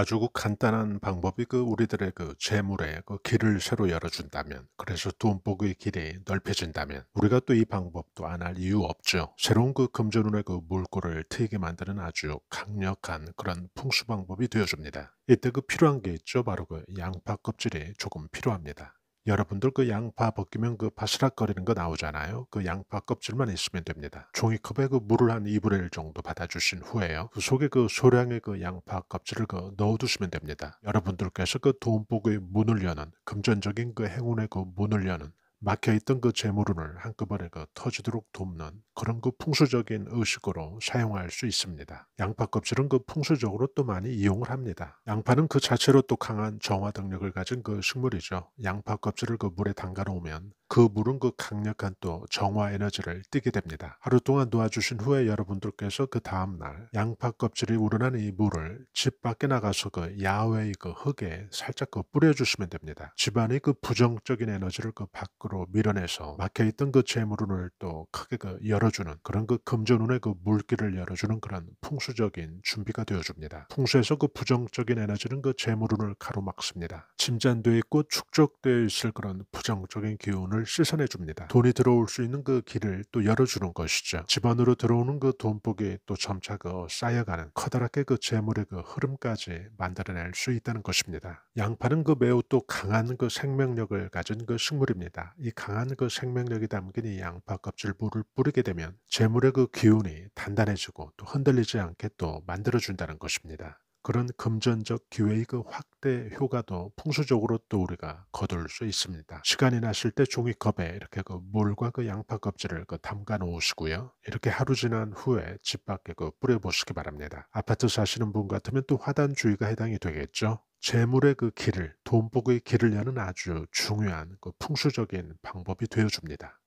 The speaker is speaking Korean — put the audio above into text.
아주 그 간단한 방법이 그 우리들의 그 재물의 그 길을 새로 열어준다면 그래서 돈복의 길이 넓혀진다면 우리가 또 이 방법도 안 할 이유 없죠. 새로운 그 금전운의 그 물꼬를 트이게 만드는 아주 강력한 그런 풍수 방법이 되어줍니다. 이때 그 필요한 게 있죠. 바로 그 양파 껍질이 조금 필요합니다. 여러분들 그 양파 벗기면 그 바스락거리는 거 나오잖아요. 그 양파 껍질만 있으면 됩니다. 종이컵에 그 물을 한 2분의 1 정도 받아주신 후에요. 그 속에 그 소량의 그 양파 껍질을 그 넣어두시면 됩니다. 여러분들께서 그 돈복의 문을 여는 금전적인 그 행운의 그 문을 여는 막혀있던 그 재물을 한꺼번에 그 터지도록 돕는 그런 그 풍수적인 의식으로 사용할 수 있습니다. 양파 껍질은 그 풍수적으로 또 많이 이용을 합니다. 양파는 그 자체로 또 강한 정화 능력을 가진 그 식물이죠. 양파 껍질을 그 물에 담가 놓으면 그 물은 그 강력한 또 정화 에너지를 띠게 됩니다. 하루 동안 놓아주신 후에 여러분들께서 그 다음날 양파 껍질이 우러난 이 물을 집 밖에 나가서 그 야외의 그 흙에 살짝 그 뿌려주시면 됩니다. 집안의 그 부정적인 에너지를 그 밖으로 밖으로 밀어내서 막혀있던 그 재물운을 또 크게 그 열어주는 그런 그 금전운의 그 물기를 열어주는 그런 풍수적인 준비가 되어줍니다. 풍수에서 그 부정적인 에너지는 그 재물운을 가로막습니다. 침전되어 있고 축적되어 있을 그런 부정적인 기운을 씻어내줍니다. 돈이 들어올 수 있는 그 길을 또 열어주는 것이죠. 집안으로 들어오는 그 돈복이 또 점차 그 쌓여가는 커다랗게 그 재물의 그 흐름까지 만들어낼 수 있다는 것입니다. 양파는 그 매우 또 강한 그 생명력을 가진 그 식물입니다. 이 강한 그 생명력이 담긴 이 양파 껍질 물을 뿌리게 되면 재물의 그 기운이 단단해지고 또 흔들리지 않게 또 만들어준다는 것입니다. 그런 금전적 기회의 그 확대 효과도 풍수적으로 또 우리가 거둘 수 있습니다. 시간이 나실 때 종이컵에 이렇게 그 물과 그 양파 껍질을 그 담가 놓으시고요. 이렇게 하루 지난 후에 집 밖에 그 뿌려 보시기 바랍니다. 아파트 사시는 분 같으면 또 화단 주의가 해당이 되겠죠. 재물의 그 길을, 돈복의 길을 여는 아주 중요한 그 풍수적인 방법이 되어줍니다.